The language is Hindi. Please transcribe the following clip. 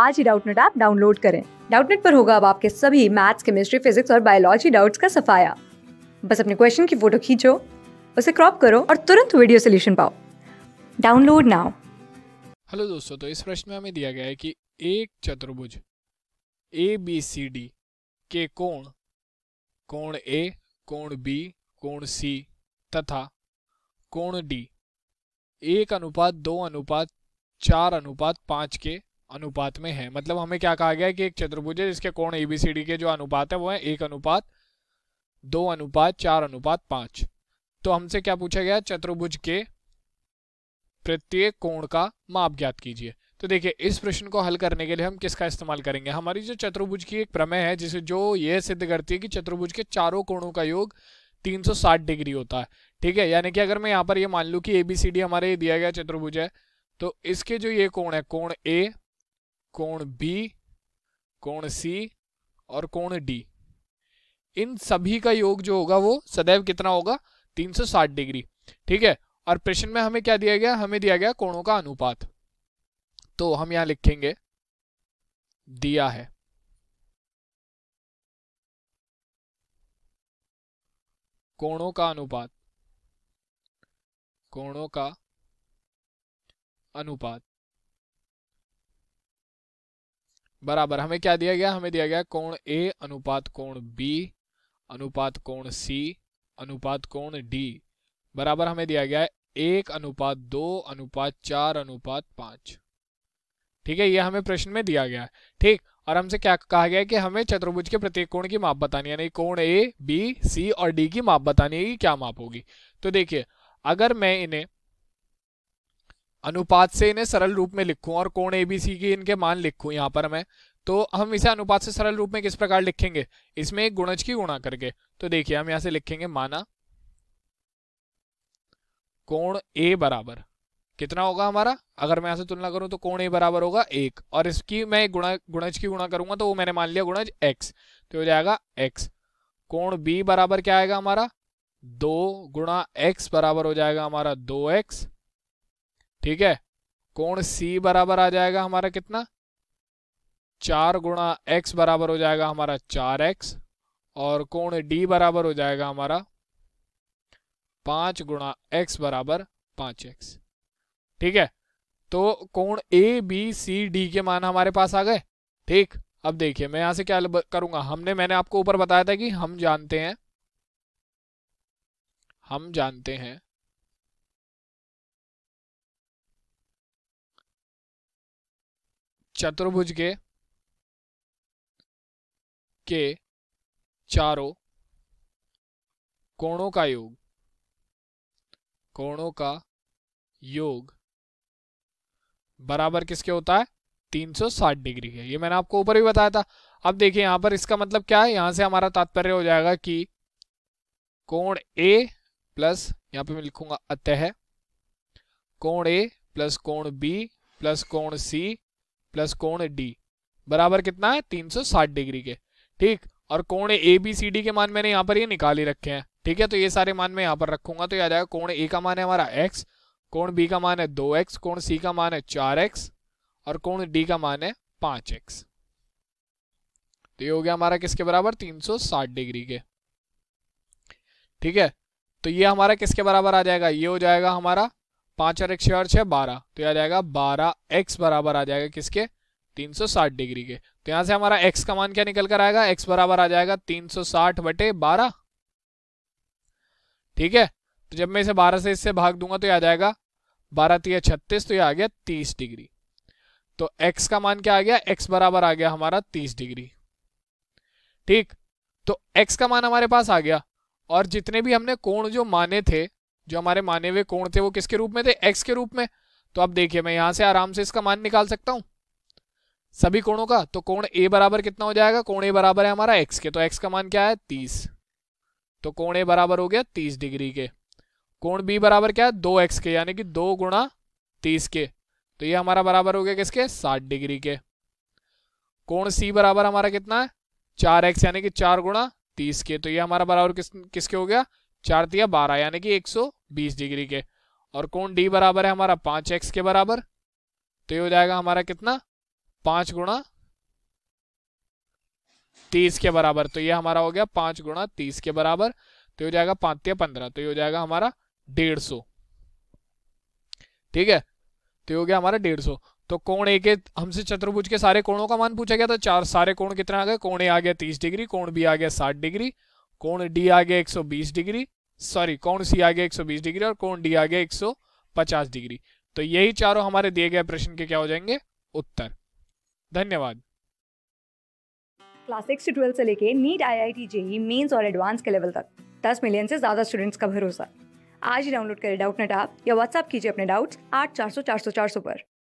आज ही डाउटनेट ऐप डाउनलोड करें डाउटनेट पर होगा अब आपके सभी मैथ्स केमिस्ट्री फिजिक्स और बायोलॉजी डाउट्स का सफाया बस अपने क्वेश्चन की फोटो खींचो उसे क्रॉप करो और तुरंत वीडियो सोल्यूशन पाओ डाउनलोड नाउ हेलो दोस्तों तो इस प्रश्न में हमें दिया गया है कि एक चतुर्भुज ए बी सी डी के कोण कोण ए कोण बी कोण सी तथा कोण डी एक अनुपात दो अनुपात चार अनुपात पाँच के अनुपात में है मतलब हमें क्या कहा गया है कि एक चतुर्भुज है जिसके कोण एबीसीडी के जो अनुपात है वो है एक अनुपात दो अनुपात चार अनुपात पांच तो हमसे क्या पूछा गया चतुर्भुज के प्रत्येक कोण का माप ज्ञात कीजिए तो देखिए इस प्रश्न को हल करने के लिए हम किसका इस्तेमाल करेंगे हमारी जो चतुर्भुज की एक प्रमेय है जिसे जो ये सिद्ध करती है कि चतुर्भुज के चारों कोणों का योग 360 डिग्री होता है ठीक है यानी कि अगर मैं यहाँ पर ये मान लूँ कि ए बी सी डी हमारे दिया गया चतुर्भुज है तो इसके जो ये कोण है कोण ए कोण बी कोण सी और कोण डी इन सभी का योग जो होगा वो सदैव कितना होगा 360 डिग्री ठीक है और प्रश्न में हमें क्या दिया गया हमें दिया गया कोणों का अनुपात तो हम यहां लिखेंगे दिया है कोणों का अनुपात कोणों का अनुपात बराबर हमें क्या दिया गया हमें दिया गया कोण ए अनुपात कोण बी अनुपात कोण सी अनुपात कोण डी बराबर हमें दिया गया एक अनुपात दो अनुपात चार अनुपात पांच ठीक है यह हमें प्रश्न में दिया गया ठीक और हमसे क्या कहा गया कि हमें चतुर्भुज के प्रत्येक कोण की माप बतानी यानी कोण ए बी सी और डी की माप बतानी है कि क्या माप होगी तो देखिए अगर मैं इन्हें अनुपात से इन्हें सरल रूप में लिखूं और कोण एबीसी के इनके मान लिखूं यहाँ पर मैं तो हम इसे अनुपात से सरल रूप में किस प्रकार लिखेंगे इसमें एक गुणज की गुणा करके तो देखिए हम यहां से लिखेंगे माना कोण ए बराबर कितना होगा हमारा अगर मैं यहां से तुलना करूँ तो कोण ए बराबर होगा एक और इसकी मैं गुणा गुणज की गुणा करूंगा तो वो मैंने मान लिया गुणज एक्स तो हो जाएगा एक्स कोण बी बराबर क्या आएगा हमारा दो गुणा एक्स बराबर हो जाएगा हमारा दो एक्स ठीक है कोण सी बराबर आ जाएगा हमारा कितना चार गुणा एक्स बराबर हो जाएगा हमारा चार एक्स और कोण डी बराबर हो जाएगा हमारा पांच गुणा एक्स बराबर पांच एक्स ठीक है तो कोण ए बी सी डी के मान हमारे पास आ गए ठीक अब देखिए मैं यहां से क्या करूंगा हमने मैंने आपको ऊपर बताया था कि हम जानते हैं हम जानते हैं चतुर्भुज के के चारों कोणों का योग कोणों का योग बराबर किसके होता है 360 डिग्री के ये मैंने आपको ऊपर भी बताया था अब देखिए यहां पर इसका मतलब क्या है यहां से हमारा तात्पर्य हो जाएगा कि कोण ए प्लस यहां पे मैं लिखूंगा अतः कोण ए प्लस कोण बी प्लस कोण सी प्लस कोण डी बराबर कितना है 360 डिग्री के ठीक और कोण ए बी सी डी के मान मैंने यहाँ पर ये निकाल ही रखे हैं ठीक है तो ये सारे मान मैं यहाँ पर रखूंगा तो याद आएगा कोण ए का मान है हमारा एक्स कोण बी का मान है दो एक्स कोण सी का मान है चार एक्स और कोण डी का मान है पांच एक्स तो ये हो गया हमारा किसके बराबर 360 डिग्री के ठीक है तो ये हमारा किसके बराबर आ जाएगा ये हो जाएगा हमारा पांच और एक छह और छह बारह तो याद आएगा बारह एक्स बराबर आ जाएगा किसके 360 डिग्री के तो यहां से हमारा x का मान क्या निकल कर आएगा x बराबर आ जाएगा 360 बटे बारह ठीक है तो जब मैं इसे 12 से इससे भाग दूंगा तो यह आ जाएगा बारह तीय छत्तीस तो ये आ गया 30 डिग्री तो x का मान क्या आ गया x बराबर आ गया हमारा 30 डिग्री ठीक तो x का मान हमारे पास आ गया और जितने भी हमने कोण जो माने थे जो हमारे माने हुए कोण थे वो किसके रूप में थे एक्स के रूप में तो अब देखिए मैं यहां से आराम से इसका मान निकाल सकता हूं सभी कोणों का तो कोण ए बराबर कितना हो जाएगा कोण ए बराबर है हमारा एक्स के तो एक्स का मान क्या है तीस तो कोण ए बराबर हो गया तीस डिग्री के कोण बी बराबर क्या है दो एक्स के यानी कि दो गुणा तीस के तो ये हमारा बराबर हो गया किसके साठ डिग्री के कोण सी बराबर हमारा कितना है चार एक्स यानी कि चार गुणा तीस के तो ये हमारा बराबर किस किसके हो गया चार दिया बारह यानी कि 120 डिग्री के और कोण डी बराबर है हमारा पांच एक्स के बराबर तो ये हो जाएगा हमारा कितना पांच गुणा तीस के बराबर तो ये हमारा हो गया पांच गुणा तीस के बराबर तो हो जाएगा पांच पंद्रह तो ये हो जाएगा हमारा डेढ़ सौ ठीक है तो हो गया हमारा डेढ़ सौ तो कोण ए के हमसे चतुर्भुज के सारे कोणों का मान पूछा गया था चार सारे कोण कितना आ गए कोण ए आ गया तीस डिग्री कोण बी आ गया साठ डिग्री कोण डी आ गया 120 डिग्री सॉरी कोण सी आ गया 120 डिग्री और कोण डी आ गया 150 डिग्री तो यही चारों हमारे दिए गए प्रश्न के क्या हो जाएंगे उत्तर धन्यवाद क्लास सिक्स से ट्वेल्थ से लेके NEET I I T JEE mains और एडवांस के लेवल तक दस मिलियन से ज्यादा स्टूडेंट्स का भरोसा आज ही डाउनलोड करें डाउट नेट आप या व्हाट्सअप कीजिए अपने डाउट्स आठ चार सौ चार सौ चार सौ पर